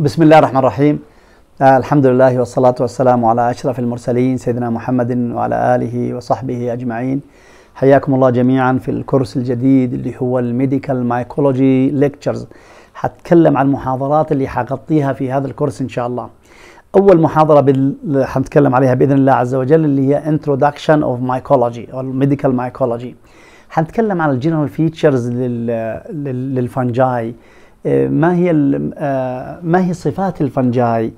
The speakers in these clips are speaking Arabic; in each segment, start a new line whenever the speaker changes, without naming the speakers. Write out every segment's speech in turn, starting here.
بسم الله الرحمن الرحيم آه الحمد لله والصلاة والسلام على أشرف المرسلين سيدنا محمد وعلى آله وصحبه أجمعين حياكم الله جميعا في الكورس الجديد اللي هو الميديكال مايكولوجي ليكتشرز حتكلم عن المحاضرات اللي حغطيها في هذا الكورس إن شاء الله أول محاضرة بال... حنتكلم عليها بإذن الله عز وجل اللي هي Introduction of Mycology أو Medical Mycology حنتكلم عن الجنرال فيتشرز لل... لل... للفنجاي إيه، ما هي آه، ما هي صفات الفنجاي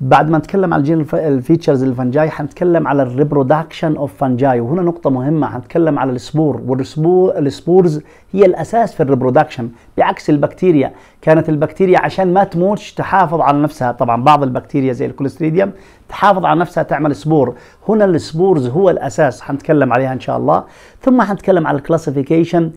بعد ما نتكلم على الجين الفيتشرز الفنجاي حنتكلم على الريبرودكشن اوف فنجاي وهنا نقطة مهمة حنتكلم على السبور والسبورز هي الأساس في الريبرودكشن بعكس البكتيريا كانت البكتيريا عشان ما تموتش تحافظ على نفسها طبعا بعض البكتيريا زي الكوليستريديوم تحافظ على نفسها تعمل سبور هنا السبورز هو الأساس حنتكلم عليها إن شاء الله ثم حنتكلم على الكلاسيفيكيشن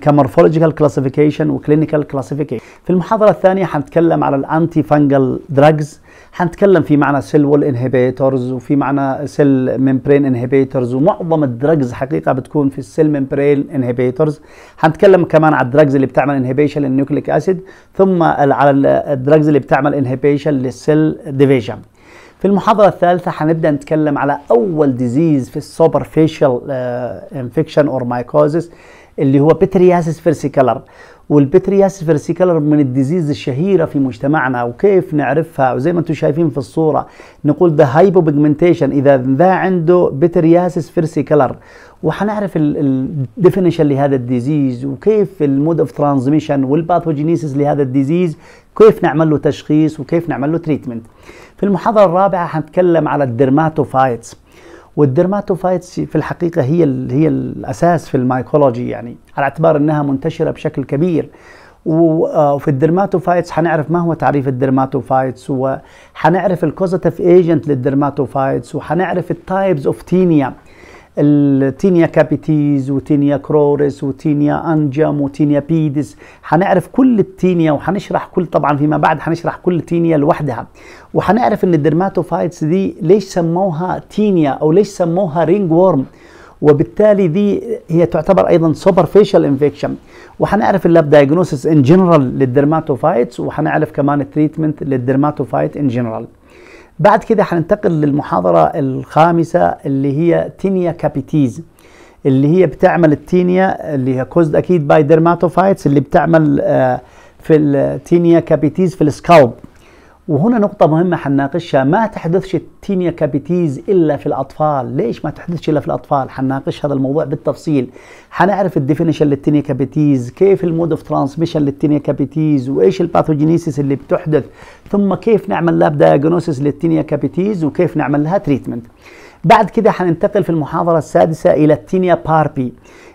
كمورفولوجيكال كلاسيفيكيشن وكلينيكال كلاسيفيكيشن في المحاضرة الثانية حنتكلم على الأنتي فانجل دراجز حنتكلم في معنى سيل وول انهبيتورز وفي معنى سيل ممبرين انهبيتورز ومعظم الدرجز حقيقه بتكون في السيل ممبرين انهبيتورز حنتكلم كمان على الدرجز اللي بتعمل انهبيشن للنيوكليك اسيد ثم على الدرجز اللي بتعمل انهبيشن للسيل ديفيجن في المحاضرة الثالثة حنبدأ نتكلم على أول ديزيز في السوبر فيشال انفكشن اور مايكوزس اللي هو بترياسس فيرسيكلر والبترياس فيرسيكلر من الديزيز الشهيرة في مجتمعنا وكيف نعرفها وزي ما انتم شايفين في الصورة نقول ده هايبو بيجمنتيشن إذا ذا عنده بترياسس فيرسيكلر وحنعرف الديفينيشن لهذا الديزيز وكيف المود اوف ترانزميشن والباثوجينيسيس لهذا الديزيز كيف نعمل له تشخيص وكيف نعمل له تريتمنت في المحاضرة الرابعة حنتكلم على الدرماتوفايتس والدرماتوفايتس في الحقيقه هي هي الاساس في المايكولوجي يعني على اعتبار انها منتشره بشكل كبير آه، وفي الدرماتوفايتس حنعرف ما هو تعريف الدرماتوفايتس وحنعرف الكوزاتيف ايجنت للدرماتوفايتس وحنعرف التايبز اوف تينيا التينيا كابيتيز وتينيا كرورس وتينيا انجم وتينيا بيدس هنعرف كل التينيا وهنشرح كل طبعا فيما بعد هنشرح كل تينيا لوحدها وهنعرف ان الدرماتوفايتس دي ليش سموها تينيا او ليش سموها رينج وورم وبالتالي دي هي تعتبر ايضا سوبر فيشال انفكشن وهنعرف اللاب دايجنوسس ان جنرال للدرماتوفايتس وهنعرف كمان التريتمنت للدرماتوفايت ان جنرال بعد كده هننتقل للمحاضرة الخامسة اللي هي تينيا كابيتيز اللي هي بتعمل التينيا اللي هي كوزد اكيد باي ديرماتوفايتس اللي بتعمل آه، في التينيا كابيتيز في السكالب وهنا نقطة مهمة حنناقشها ما تحدثش التينيا كابيتيز إلا في الأطفال ليش ما تحدثش إلا في الأطفال حنناقش هذا الموضوع بالتفصيل حنعرف الديفينيشن للتينيا كابيتيز كيف المود اوف ترانسميشن للتينيا كابيتيز وإيش الباثوجينيسيس اللي بتحدث ثم كيف نعمل لاب دايجنوسيس للتينيا كابيتيز وكيف نعمل لها تريتمنت بعد كده حننتقل في المحاضرة السادسة إلى التينيا باربي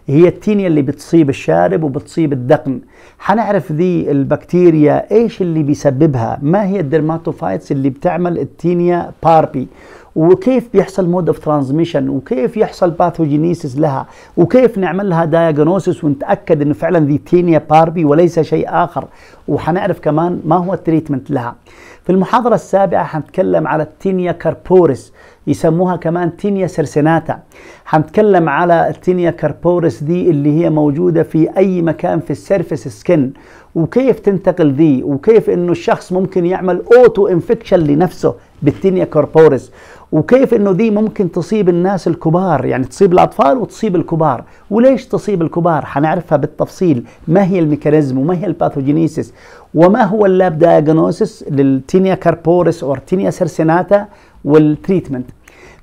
هي التينيا اللي بتصيب الشارب وبتصيب الدقن حنعرف ذي البكتيريا ايش اللي بيسببها ما هي الدرماتوفايتس اللي بتعمل التينيا باربي وكيف بيحصل مود اوف ترانزميشن وكيف يحصل باثوجينيسيس لها وكيف نعمل لها دايجنوسيس ونتاكد انه فعلا ذي تينيا باربي وليس شيء اخر وحنعرف كمان ما هو التريتمنت لها في المحاضرة السابعة حنتكلم على التينيا كاربوريس يسموها كمان تينيا سرسناتا حنتكلم على التينيا كاربوريس دي اللي هي موجودة في أي مكان في السيرفس سكن وكيف تنتقل دي وكيف انه الشخص ممكن يعمل اوتو انفكشن لنفسه بالتينيا كوربوريس وكيف انه دي ممكن تصيب الناس الكبار يعني تصيب الاطفال وتصيب الكبار وليش تصيب الكبار حنعرفها بالتفصيل ما هي الميكانيزم وما هي الباثوجينيسيس وما هو اللاب دياجنوسيس للتينيا كاربوريس او تينيا سيرسيناتا والتريتمنت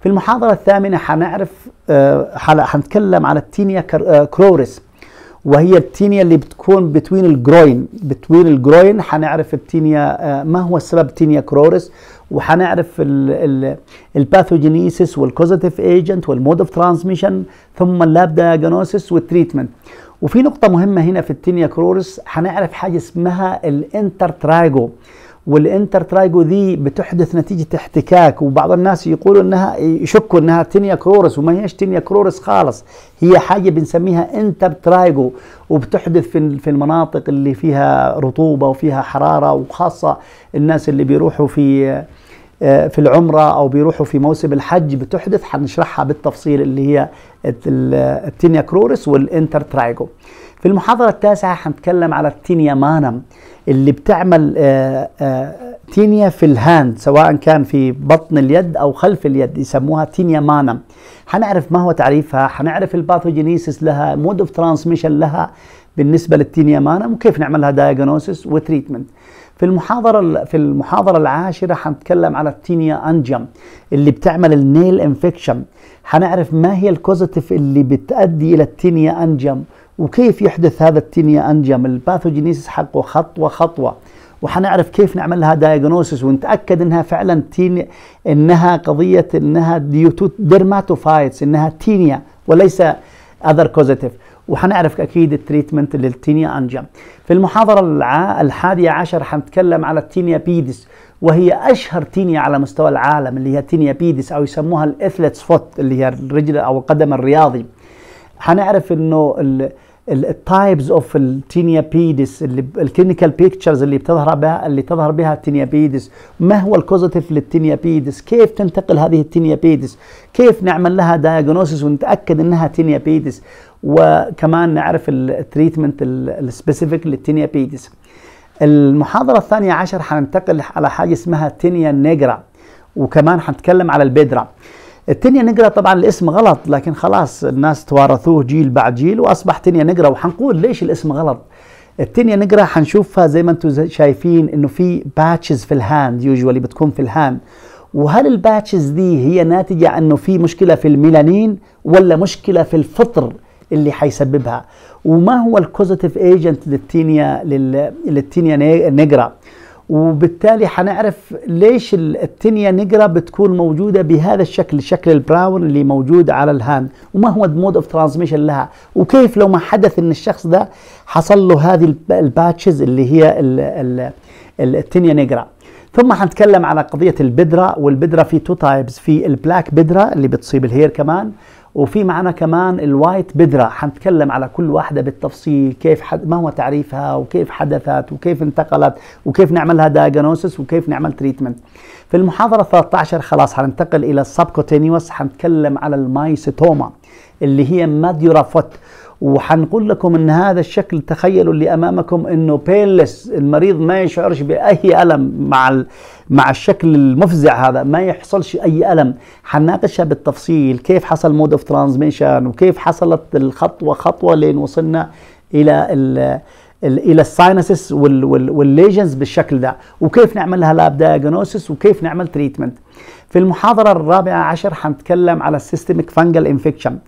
في المحاضرة الثامنة حنعرف آه، حنتكلم على التينيا آه، كروريس وهي التينيا اللي بتكون بتوين الجروين بتوين الجروين هنعرف التينيا آه، ما هو السبب تينيا كرورس وحنعرف الباثوجينيسيس والكوزاتيف ايجنت والمود اوف ترانسميشن ثم اللاب دايجنوسيس والتريتمنت وفي نقطة مهمة هنا في التينيا كرورس هنعرف حاجة اسمها الانتر ترايجو والانتر ترايجو ذي بتحدث نتيجة احتكاك وبعض الناس يقولوا انها يشكوا انها تينيا كرورس وما هيش تينيا كرورس خالص هي حاجة بنسميها انتر ترايجو وبتحدث في في المناطق اللي فيها رطوبة وفيها حرارة وخاصة الناس اللي بيروحوا في آه، في العمرة أو بيروحوا في موسم الحج بتحدث حنشرحها بالتفصيل اللي هي التينيا كرورس والانتر ترايجو في المحاضرة التاسعة حنتكلم على التينيا مانم اللي بتعمل آه، آه، تينيا في الهاند سواء كان في بطن اليد أو خلف اليد يسموها تينيا مانم حنعرف ما هو تعريفها حنعرف الباثوجينيسيس لها مود اوف ترانسميشن لها بالنسبة للتينيا مانم وكيف نعملها دايجنوسيس وتريتمنت في المحاضرة في المحاضرة العاشرة حنتكلم على التينيا انجيوم اللي بتعمل النيل انفكشن حنعرف ما هي الكوزيتيف اللي بتؤدي الى التينيا انجيوم وكيف يحدث هذا التينيا انجيوم الباثوجينيسيس حقه خطوة خطوة وحنعرف كيف نعمل لها دايجنوسس ونتاكد انها فعلا تين انها قضيه انها ديوتو ديرماتوفايتس انها تينيا وليس اذر كوزيتيف وحنعرف اكيد التريتمنت للتينيا انجيا في المحاضره الحادية عشر حنتكلم على التينيا بيدس وهي اشهر تينيا على مستوى العالم اللي هي تينيا بيدس او يسموها الاثلتس فوت اللي هي الرجل او القدم الرياضي حنعرف انه التايبز اوف التينيا بيدس اللي الكلينيكال بيكتشرز اللي بتظهر بها اللي تظهر بها التينيا بيدس ما هو الكوزيتيف للتينيا بيدس كيف تنتقل هذه التينيا بيدس كيف نعمل لها دايجنوسيس ونتاكد انها تينيا بيدس وكمان نعرف التريتمنت السبيسيفيك للتينيا بيديس المحاضرة الثانية عشر حننتقل على حاجة اسمها تينيا نيجرا وكمان حنتكلم على البيدرا التينيا نيجرا طبعا الاسم غلط لكن خلاص الناس توارثوه جيل بعد جيل واصبح تينيا نيجرا وحنقول ليش الاسم غلط التينيا نيجرا حنشوفها زي ما انتم شايفين انه في باتشز في الهاند يوجوالي بتكون في الهاند وهل الباتشز دي هي ناتجة انه في مشكلة في الميلانين ولا مشكلة في الفطر اللي هيسببها وما هو الكوزيتيف ايجنت للتينيا للتينيا نيجرا وبالتالي حنعرف ليش التينيا نيجرا بتكون موجوده بهذا الشكل شكل البراون اللي موجود على الهان وما هو المود اوف ترانسميشن لها وكيف لو ما حدث ان الشخص ده حصل له هذه الباتشز اللي هي التينيا نيجرا ثم حنتكلم على قضية البدرة والبدرة في تو تايبس في البلاك بدرة اللي بتصيب الهير كمان وفي معنا كمان الوايت بدرة حنتكلم على كل واحدة بالتفصيل كيف حد ما هو تعريفها وكيف حدثت وكيف انتقلت وكيف نعملها لها وكيف نعمل تريتمنت في المحاضرة 13 خلاص حننتقل إلى السبكوتينيوس حنتكلم على المايسيتوما اللي هي ماديورا فوت وحنقول لكم ان هذا الشكل تخيلوا اللي امامكم انه بينلس المريض ما يشعرش باي الم مع مع الشكل المفزع هذا ما يحصلش اي الم حنناقشها بالتفصيل كيف حصل مود اوف ترانزميشن وكيف حصلت الخطوه خطوه لين وصلنا الى ال الى الساينسس والليجنز بالشكل ده وكيف نعملها لاب دايجنوسس وكيف نعمل تريتمنت في المحاضرة الرابعة عشر حنتكلم على السيستميك فانجل انفكشن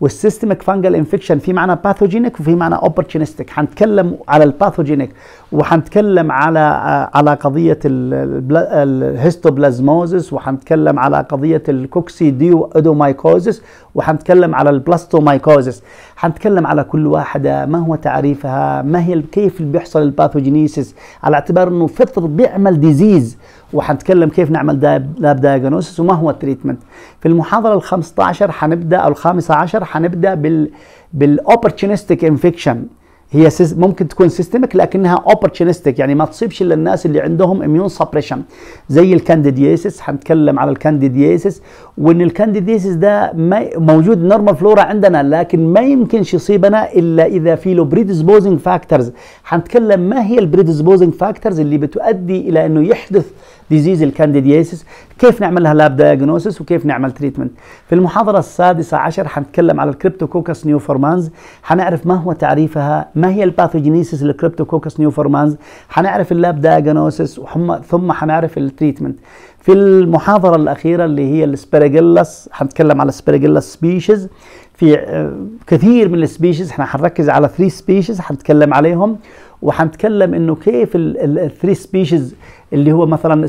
والسيستميك فانجل انفكشن في معنى باثوجينيك وفي معنى اوبورتونستيك حنتكلم على الباثوجينيك وحنتكلم على آه، على قضية الهيستوبلازموزس وحنتكلم على قضية الكوكسيديو ادومايكوزس وحنتكلم على البلاستومايكوزس حنتكلم على كل واحدة ما هو تعريفها ما هي كيف بيحصل الباثوجينيسيس على اعتبار انه فطر بيعمل ديزيز وحنتكلم كيف نعمل لاب دايجنوسس وما هو التريتمنت في المحاضره ال 15 حنبدا او ال15 حنبدا بال بالاوبرتونستيك انفكشن هي ممكن تكون سيستمك لكنها اوبورتونستيك يعني ما تصيبش الا الناس اللي عندهم اميون سبريشن زي الكانديديسيس هنتكلم على الكانديديسيس وان الكانديديسيس ده موجود نورمال فلورا عندنا لكن ما يمكنش يصيبنا الا اذا في له بريدسبوزنج فاكتورز هنتكلم ما هي البريدسبوزنج فاكتورز اللي بتؤدي الى انه يحدث ديزيز الكانديديسيس كيف نعمل لها لاب دايجنوسس وكيف نعمل تريتمنت في المحاضرة السادسة عشر حنتكلم على الكريبتوكوكس نيوفورمانز حنعرف ما هو تعريفها ما هي الباثوجينيسيس للكريبتوكوكس نيوفورمانز حنعرف اللاب دايجنوسس ثم حنعرف التريتمنت في المحاضرة الأخيرة اللي هي السبريجيلاس حنتكلم على السبريجيلاس سبيشيز في آه، كثير من السبيشيز احنا حنركز على 3 سبيشيز حنتكلم عليهم وحنتكلم انه كيف الثري سبيشيز اللي هو مثلا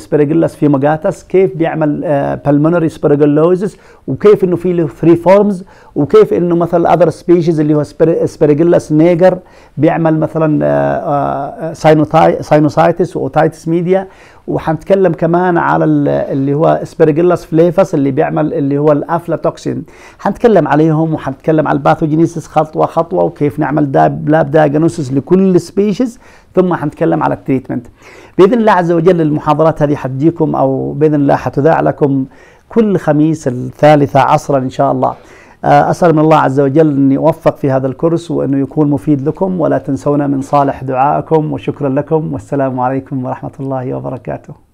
في مجاتس كيف بيعمل بالمونري آه، سبيرجيلوزس وكيف انه في له ثري فورمز وكيف انه مثلا اذر سبيشيز اللي هو سبيرجيلاس نيجر بيعمل مثلا ساينوسايتس واوتايتس ميديا وحنتكلم كمان على اللي هو سبيرجيلاس فليفس اللي بيعمل اللي هو الافلاتوكسين حنتكلم عليهم وحنتكلم على الباثوجينيسيس خطوه خطوه وكيف نعمل داب لاب دايجنوسيس لكل سبيشيز ثم حنتكلم على التريتمنت باذن الله عز وجل المحاضرات هذه حتجيكم او باذن الله حتذاع لكم كل خميس الثالثه عصرا ان شاء الله آه، اسال من الله عز وجل ان يوفق في هذا الكورس وانه يكون مفيد لكم ولا تنسونا من صالح دعائكم وشكرا لكم والسلام عليكم ورحمه الله وبركاته